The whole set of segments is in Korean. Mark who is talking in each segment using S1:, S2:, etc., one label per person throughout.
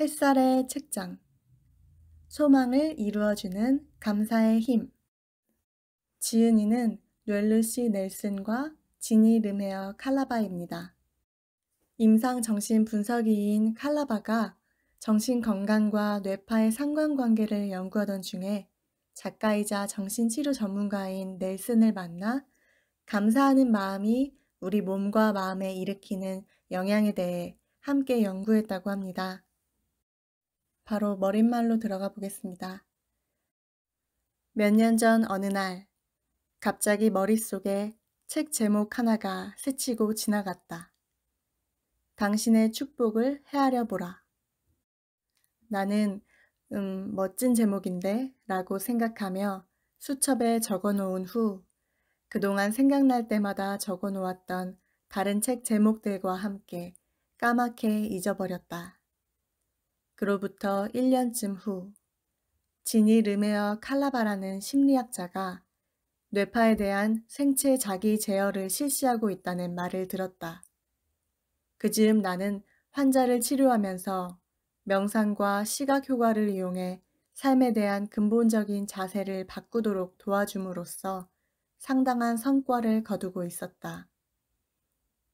S1: 햇살의 책장 소망을 이루어주는 감사의 힘 지은이는 웰루시 넬슨과 지니 르메어 칼라바입니다. 임상정신분석의인 칼라바가 정신건강과 뇌파의 상관관계를 연구하던 중에 작가이자 정신치료 전문가인 넬슨을 만나 감사하는 마음이 우리 몸과 마음에 일으키는 영향에 대해 함께 연구했다고 합니다. 바로 머릿말로 들어가 보겠습니다. 몇 년 전 어느 날 갑자기 머릿속에 책 제목 하나가 스치고 지나갔다. 당신의 축복을 헤아려 보라. 나는 음, 멋진 제목인데 라고 생각하며 수첩에 적어 놓은 후 그동안 생각날 때마다 적어 놓았던 다른 책 제목들과 함께 까맣게 잊어버렸다. 그로부터 1년쯤 후 지니 르메어 칼라바라는 심리학자가 뇌파에 대한 생체 자기 제어를 실시하고 있다는 말을 들었다. 그즈음 나는 환자를 치료하면서 명상과 시각 효과를 이용해 삶에 대한 근본적인 자세를 바꾸도록 도와줌으로써 상당한 성과를 거두고 있었다.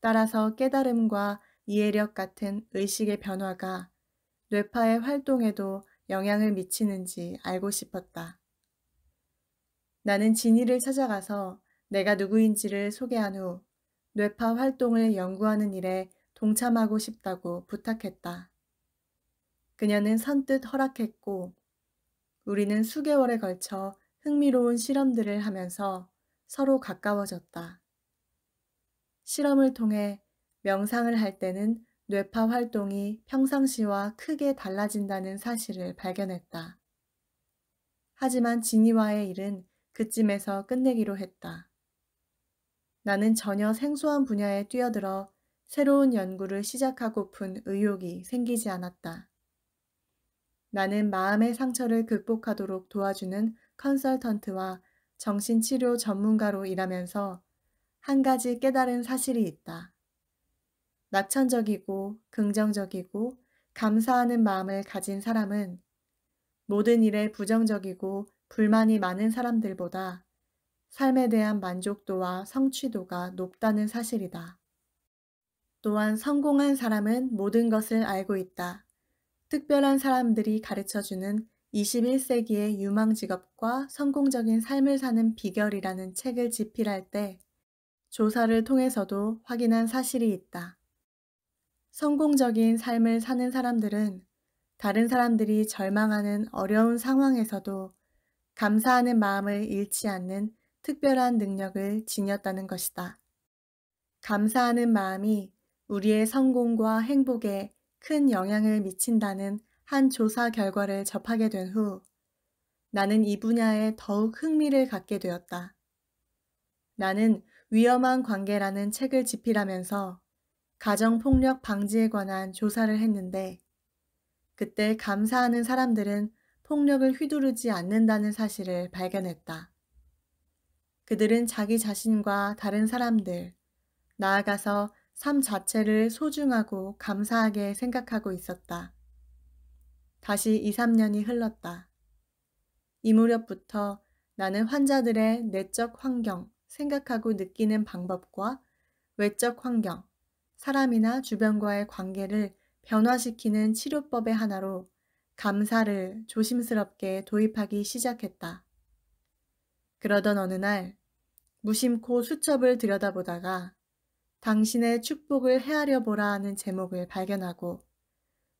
S1: 따라서 깨달음과 이해력 같은 의식의 변화가 뇌파의 활동에도 영향을 미치는지 알고 싶었다. 나는 진이를 찾아가서 내가 누구인지를 소개한 후 뇌파 활동을 연구하는 일에 동참하고 싶다고 부탁했다. 그녀는 선뜻 허락했고 우리는 수개월에 걸쳐 흥미로운 실험들을 하면서 서로 가까워졌다. 실험을 통해 명상을 할 때는 뇌파 활동이 평상시와 크게 달라진다는 사실을 발견했다. 하지만 지니와의 일은 그쯤에서 끝내기로 했다. 나는 전혀 생소한 분야에 뛰어들어 새로운 연구를 시작하고픈 의욕이 생기지 않았다. 나는 마음의 상처를 극복하도록 도와주는 컨설턴트와 정신치료 전문가로 일하면서 한 가지 깨달은 사실이 있다. 낙천적이고 긍정적이고 감사하는 마음을 가진 사람은 모든 일에 부정적이고 불만이 많은 사람들보다 삶에 대한 만족도와 성취도가 높다는 사실이다. 또한 성공한 사람은 모든 것을 알고 있다. 특별한 사람들이 가르쳐주는 21세기의 유망 직업과 성공적인 삶을 사는 비결이라는 책을 집필할 때 조사를 통해서도 확인한 사실이 있다. 성공적인 삶을 사는 사람들은 다른 사람들이 절망하는 어려운 상황에서도 감사하는 마음을 잃지 않는 특별한 능력을 지녔다는 것이다. 감사하는 마음이 우리의 성공과 행복에 큰 영향을 미친다는 한 조사 결과를 접하게 된 후 나는 이 분야에 더욱 흥미를 갖게 되었다. 나는 위험한 관계라는 책을 집필하면서 가정폭력 방지에 관한 조사를 했는데 그때 감사하는 사람들은 폭력을 휘두르지 않는다는 사실을 발견했다. 그들은 자기 자신과 다른 사람들, 나아가서 삶 자체를 소중하고 감사하게 생각하고 있었다. 다시 2, 3년이 흘렀다. 이 무렵부터 나는 환자들의 내적 환경, 생각하고 느끼는 방법과 외적 환경, 사람이나 주변과의 관계를 변화시키는 치료법의 하나로 감사를 조심스럽게 도입하기 시작했다. 그러던 어느 날 무심코 수첩을 들여다보다가 당신의 축복을 헤아려 보라 하는 제목을 발견하고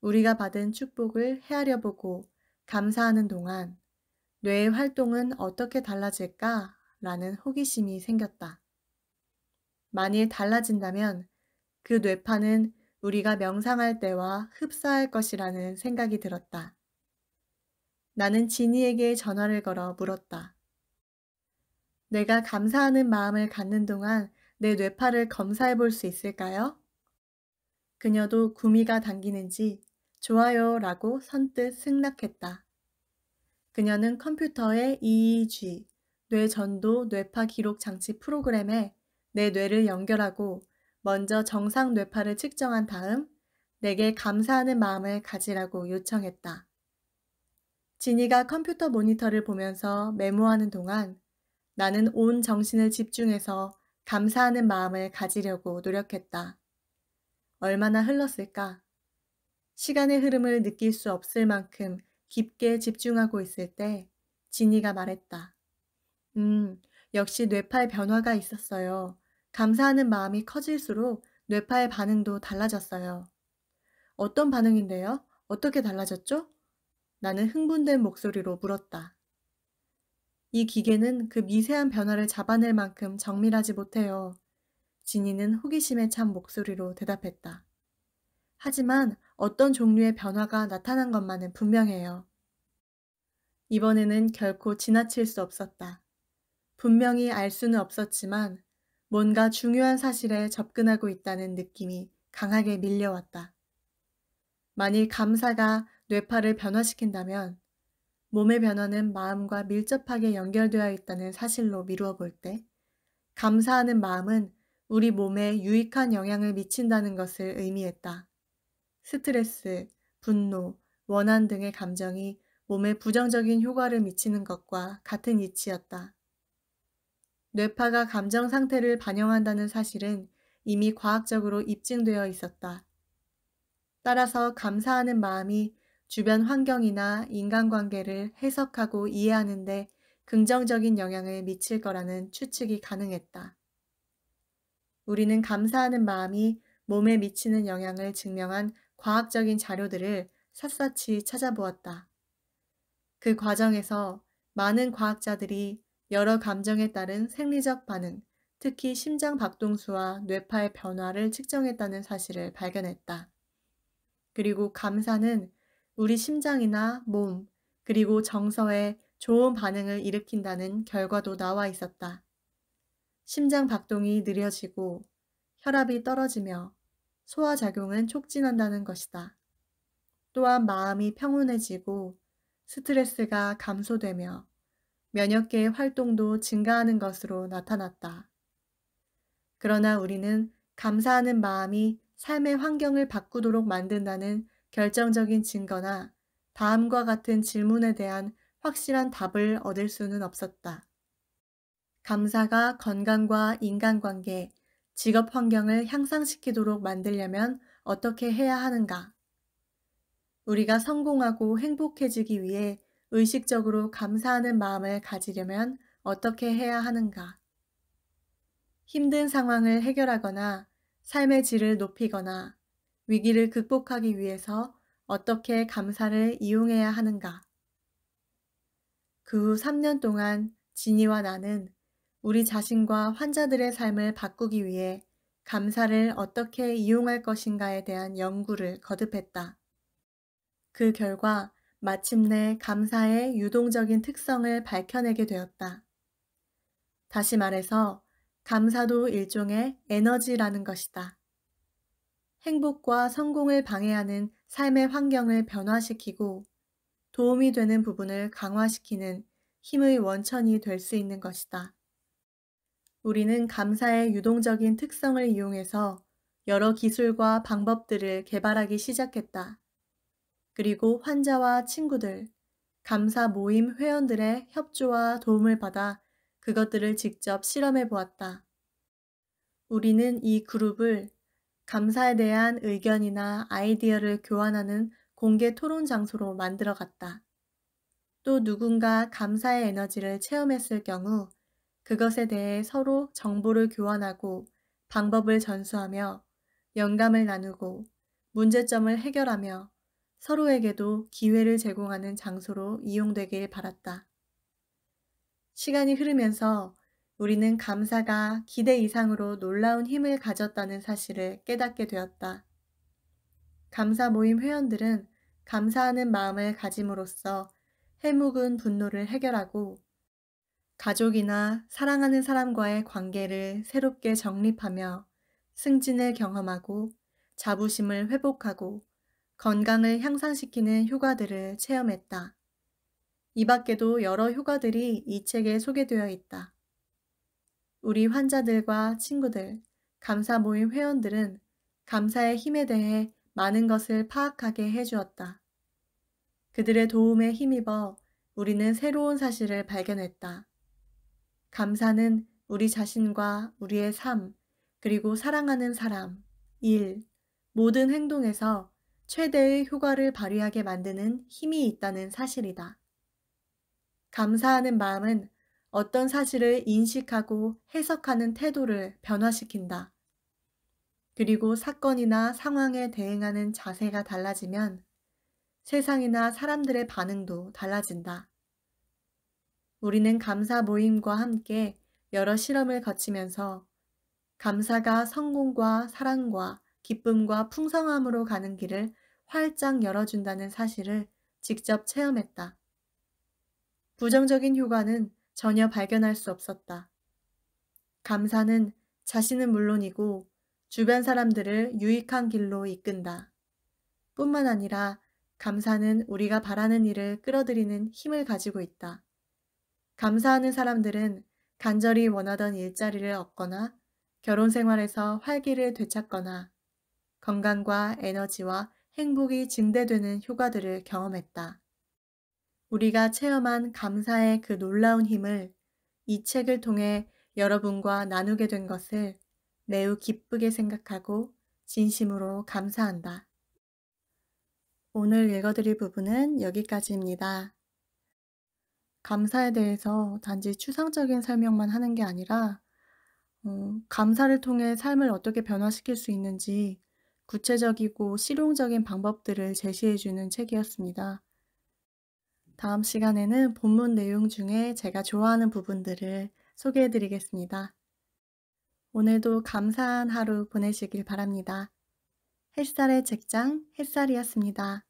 S1: 우리가 받은 축복을 헤아려 보고 감사하는 동안 뇌의 활동은 어떻게 달라질까? 라는 호기심이 생겼다. 만일 달라진다면 그 뇌파는 우리가 명상할 때와 흡사할 것이라는 생각이 들었다. 나는 지니에게 전화를 걸어 물었다. 내가 감사하는 마음을 갖는 동안 내 뇌파를 검사해 볼 수 있을까요? 그녀도 구미가 당기는지 좋아요 라고 선뜻 승낙했다. 그녀는 컴퓨터의 EEG, 뇌전도 뇌파 기록 장치 프로그램에 내 뇌를 연결하고 먼저 정상 뇌파를 측정한 다음 내게 감사하는 마음을 가지라고 요청했다. 지니가 컴퓨터 모니터를 보면서 메모하는 동안 나는 온 정신을 집중해서 감사하는 마음을 가지려고 노력했다. 얼마나 흘렀을까? 시간의 흐름을 느낄 수 없을 만큼 깊게 집중하고 있을 때 지니가 말했다. 음, 역시 뇌파에 변화가 있었어요. 감사하는 마음이 커질수록 뇌파의 반응도 달라졌어요. 어떤 반응인데요? 어떻게 달라졌죠? 나는 흥분된 목소리로 물었다. 이 기계는 그 미세한 변화를 잡아낼 만큼 정밀하지 못해요. 진이는 호기심에 찬 목소리로 대답했다. 하지만 어떤 종류의 변화가 나타난 것만은 분명해요. 이번에는 결코 지나칠 수 없었다. 분명히 알 수는 없었지만 뭔가 중요한 사실에 접근하고 있다는 느낌이 강하게 밀려왔다. 만일 감사가 뇌파를 변화시킨다면 몸의 변화는 마음과 밀접하게 연결되어 있다는 사실로 미루어 볼 때 감사하는 마음은 우리 몸에 유익한 영향을 미친다는 것을 의미했다. 스트레스, 분노, 원한 등의 감정이 몸에 부정적인 효과를 미치는 것과 같은 이치였다. 뇌파가 감정 상태를 반영한다는 사실은 이미 과학적으로 입증되어 있었다. 따라서 감사하는 마음이 주변 환경이나 인간관계를 해석하고 이해하는데 긍정적인 영향을 미칠 거라는 추측이 가능했다. 우리는 감사하는 마음이 몸에 미치는 영향을 증명한 과학적인 자료들을 샅샅이 찾아보았다. 그 과정에서 많은 과학자들이 여러 감정에 따른 생리적 반응, 특히 심장 박동수와 뇌파의 변화를 측정했다는 사실을 발견했다. 그리고 감사는 우리 심장이나 몸, 그리고 정서에 좋은 반응을 일으킨다는 결과도 나와 있었다. 심장 박동이 느려지고 혈압이 떨어지며 소화작용은 촉진한다는 것이다. 또한 마음이 평온해지고 스트레스가 감소되며 면역계의 활동도 증가하는 것으로 나타났다. 그러나 우리는 감사하는 마음이 삶의 환경을 바꾸도록 만든다는 결정적인 증거나 다음과 같은 질문에 대한 확실한 답을 얻을 수는 없었다. 감사가 건강과 인간관계, 직업 환경을 향상시키도록 만들려면 어떻게 해야 하는가? 우리가 성공하고 행복해지기 위해 의식적으로 감사하는 마음을 가지려면 어떻게 해야 하는가? 힘든 상황을 해결하거나 삶의 질을 높이거나 위기를 극복하기 위해서 어떻게 감사를 이용해야 하는가? 그 후 3년 동안 진이와 나는 우리 자신과 환자들의 삶을 바꾸기 위해 감사를 어떻게 이용할 것인가에 대한 연구를 거듭했다. 그 결과 마침내 감사의 유동적인 특성을 밝혀내게 되었다. 다시 말해서 감사도 일종의 에너지라는 것이다. 행복과 성공을 방해하는 삶의 환경을 변화시키고 도움이 되는 부분을 강화시키는 힘의 원천이 될 수 있는 것이다. 우리는 감사의 유동적인 특성을 이용해서 여러 기술과 방법들을 개발하기 시작했다. 그리고 환자와 친구들, 감사 모임 회원들의 협조와 도움을 받아 그것들을 직접 실험해 보았다. 우리는 이 그룹을 감사에 대한 의견이나 아이디어를 교환하는 공개 토론 장소로 만들어 갔다. 또 누군가 감사의 에너지를 체험했을 경우 그것에 대해 서로 정보를 교환하고 방법을 전수하며 영감을 나누고 문제점을 해결하며 서로에게도 기회를 제공하는 장소로 이용되길 바랐다. 시간이 흐르면서 우리는 감사가 기대 이상으로 놀라운 힘을 가졌다는 사실을 깨닫게 되었다. 감사 모임 회원들은 감사하는 마음을 가짐으로써 해묵은 분노를 해결하고 가족이나 사랑하는 사람과의 관계를 새롭게 정립하며 승진을 경험하고 자부심을 회복하고 건강을 향상시키는 효과들을 체험했다. 이 밖에도 여러 효과들이 이 책에 소개되어 있다. 우리 환자들과 친구들, 감사 모임 회원들은 감사의 힘에 대해 많은 것을 파악하게 해주었다. 그들의 도움에 힘입어 우리는 새로운 사실을 발견했다. 감사는 우리 자신과 우리의 삶, 그리고 사랑하는 사람, 일, 모든 행동에서 최대의 효과를 발휘하게 만드는 힘이 있다는 사실이다. 감사하는 마음은 어떤 사실을 인식하고 해석하는 태도를 변화시킨다. 그리고 사건이나 상황에 대응하는 자세가 달라지면 세상이나 사람들의 반응도 달라진다. 우리는 감사 모임과 함께 여러 실험을 거치면서 감사가 성공과 사랑과 기쁨과 풍성함으로 가는 길을 활짝 열어준다는 사실을 직접 체험했다. 부정적인 효과는 전혀 발견할 수 없었다. 감사는 자신은 물론이고 주변 사람들을 유익한 길로 이끈다. 뿐만 아니라 감사는 우리가 바라는 일을 끌어들이는 힘을 가지고 있다. 감사하는 사람들은 간절히 원하던 일자리를 얻거나 결혼 생활에서 활기를 되찾거나 건강과 에너지와 행복이 증대되는 효과들을 경험했다. 우리가 체험한 감사의 그 놀라운 힘을 이 책을 통해 여러분과 나누게 된 것을 매우 기쁘게 생각하고 진심으로 감사한다. 오늘 읽어드릴 부분은 여기까지입니다. 감사에 대해서 단지 추상적인 설명만 하는 게 아니라 어, 감사를 통해 삶을 어떻게 변화시킬 수 있는지 구체적이고 실용적인 방법들을 제시해주는 책이었습니다. 다음 시간에는 본문 내용 중에 제가 좋아하는 부분들을 소개해드리겠습니다. 오늘도 감사한 하루 보내시길 바랍니다. 햇살의 책장 햇살이었습니다.